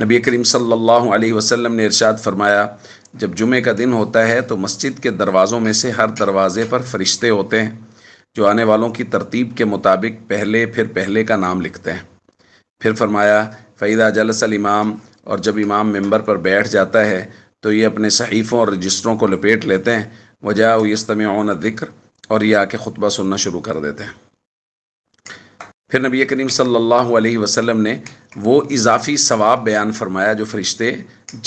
नबी करीम सल्लल्लाहु अलैहि वसल्लम ने इरशाद फरमाया जब जुमे का दिन होता है तो मस्जिद के दरवाज़ों में से हर दरवाज़े पर फरिश्ते होते हैं जो आने वालों की तरतीब के मुताबिक पहले फिर पहले का नाम लिखते हैं फिर फरमाया फ़ैदा जलसल इमाम और जब इमाम मेंबर पर बैठ जाता है तो ये अपने सहीफ़ों और रजिस्टरों को लपेट लेते हैं वजह यस्तम ज़िक्र और ये आके खुतबा सुनना शुरू कर देते हैं फिर नबी करीम सल्लल्लाहु अलैहि वसल्लम ने वो इजाफ़ी सवाब बयान फरमाया जो फ़रिश्ते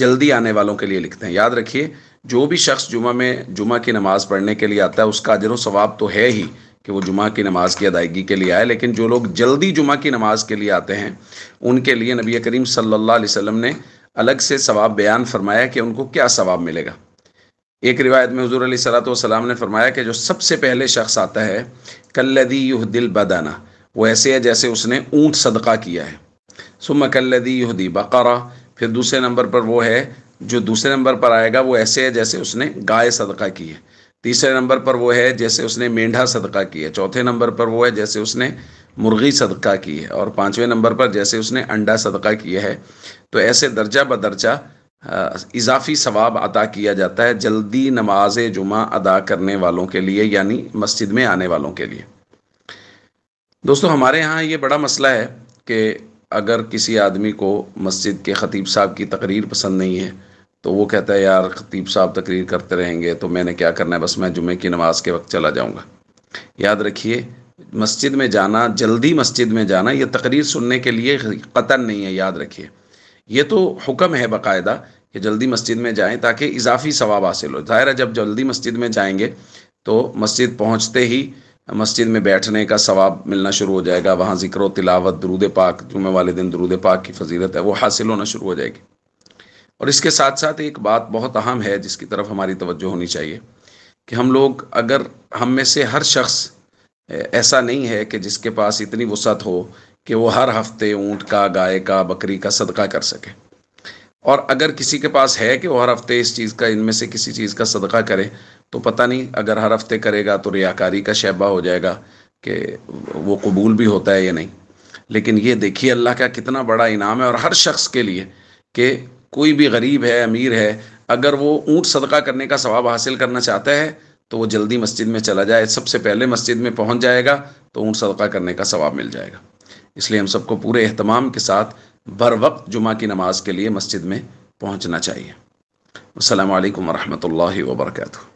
जल्दी आने वालों के लिए लिखते हैं याद रखिए जो भी शख्स जुमा में जुमा की नमाज़ पढ़ने के लिए आता है उसका अजर सवाब तो है ही कि वो जुमा की नमाज़ की अदायगी के लिए आए लेकिन जो लोग जल्दी जुमा की नमाज़ के लिए आते हैं उनके लिए नबी करीम सल्ला वसम ने अलग से सवाब बयान फरमाया कि उनको क्या सवाब मिलेगा एक रिवायत में हजूर सलात ने फरमाया कि जो सबसे पहले शख्स आता है कल्लदी युह दिल बदाना वो ऐसे है जैसे उसने ऊँट सदका किया है सुम कल्लदी यहदी बकरा फिर दूसरे नंबर पर वो है जो दूसरे नंबर पर आएगा वो ऐसे है जैसे उसने गाय सदका की है तीसरे नंबर पर वो है जैसे उसने मेंढा सदका की है चौथे नंबर पर वो है जैसे उसने मुर्गी सदका की है और पाँचवें नंबर पर जैसे उसने अंडा सदका किया है तो ऐसे दर्जा ब दर्जा इजाफी सवाब अदा किया जाता है जल्दी नमाज जुमा अदा करने वालों के लिए यानी मस्जिद में आने वालों के लिए दोस्तों हमारे यहाँ ये बड़ा मसला है कि अगर किसी आदमी को मस्जिद के ख़तीब साहब की तकरीर पसंद नहीं है तो वो कहता है यार ख़तीब साहब तकरीर करते रहेंगे तो मैंने क्या करना है बस मैं जुमे की नमाज के वक्त चला जाऊँगा याद रखिए मस्जिद में जाना जल्दी मस्जिद में जाना ये तकरीर सुनने के लिए कतन नहीं है याद रखिए ये तो हुक्म है बाकायदा कि जल्दी मस्जिद में जाएँ ताकि इजाफी सवाब हासिल हो ज़ाहिर है जब जल्दी मस्जिद में जाएंगे तो मस्जिद पहुँचते ही मस्जिद में बैठने का सवाब मिलना शुरू हो जाएगा वहाँ ज़िक्र तिलावत दरूद पाक जुम्मे वाले दिन दरूद पाक की फजीलत है वो हासिल होना शुरू हो जाएगी और इसके साथ साथ एक बात बहुत अहम है जिसकी तरफ हमारी तवज्जो होनी चाहिए कि हम लोग अगर हम में से हर शख्स ऐसा नहीं है कि जिसके पास इतनी वसत हो कि वो हर हफ्ते ऊँट का गाय का बकरी का सदका कर सके और अगर किसी के पास है कि वो हर हफ्ते इस चीज़ का इनमें से किसी चीज़ का सदका करे तो पता नहीं अगर हर हफ्ते करेगा तो रियाकारी का शैबा हो जाएगा कि वो कबूल भी होता है या नहीं लेकिन ये देखिए अल्लाह का कितना बड़ा इनाम है और हर शख्स के लिए कि कोई भी गरीब है अमीर है अगर वो ऊँट सदका करने का सवाब हासिल करना चाहता है तो वो जल्दी मस्जिद में चला जाए सबसे पहले मस्जिद में पहुँच जाएगा तो ऊँट सदका करने का सवाब मिल जाएगा इसलिए हम सबको पूरे अहतमाम के साथ बर वक्त जुमा की नमाज के लिए मस्जिद में पहुँचना चाहिए असलकम वरहमल वर्का